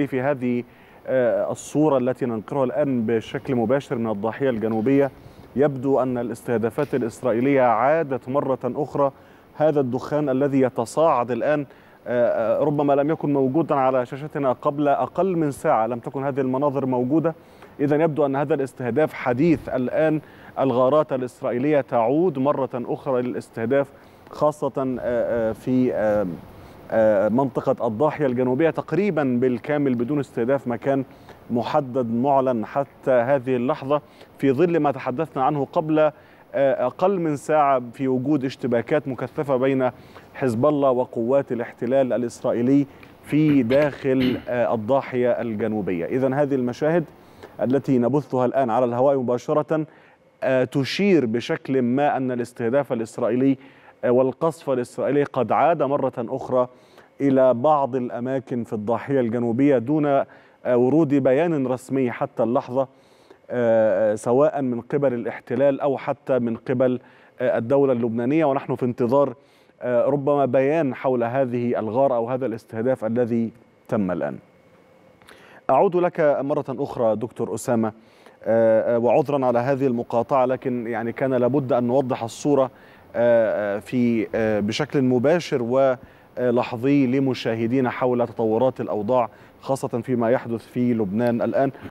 بالتالي في هذه آه، الصورة التي ننقرها الآن بشكل مباشر من الضاحية الجنوبية يبدو أن الاستهدافات الإسرائيلية عادت مرة أخرى هذا الدخان الذي يتصاعد الآن آه، آه، ربما لم يكن موجودا على شاشتنا قبل أقل من ساعة لم تكن هذه المناظر موجودة إذا يبدو أن هذا الاستهداف حديث الآن الغارات الإسرائيلية تعود مرة أخرى للاستهداف خاصة في آه، منطقة الضاحية الجنوبية تقريبا بالكامل بدون استهداف مكان محدد معلن حتى هذه اللحظة في ظل ما تحدثنا عنه قبل آه، أقل من ساعة في وجود اشتباكات مكثفة بين حزب الله وقوات الاحتلال الإسرائيلي في داخل آه، الضاحية الجنوبية إذا هذه المشاهد التي نبثها الآن على الهواء مباشرة تشير بشكل ما أن الاستهداف الإسرائيلي والقصف الإسرائيلي قد عاد مرة أخرى إلى بعض الأماكن في الضاحية الجنوبية دون آه، ورود بيان رسمي حتى اللحظة آه، آه، سواء من قبل الاحتلال أو حتى من قبل الدولة اللبنانية ونحن في انتظار ربما بيان حول هذه الغارة أو هذا الاستهداف الذي تم الآن أعود لك مرة أخرى دكتور أسامة وعذرا على هذه المقاطعة لكن يعني كان لابد أن نوضح الصورة آه، آه، في آه، بشكل مباشر ولحظي لمشاهدينا حول تطورات الأوضاع خاصة فيما يحدث في لبنان الآن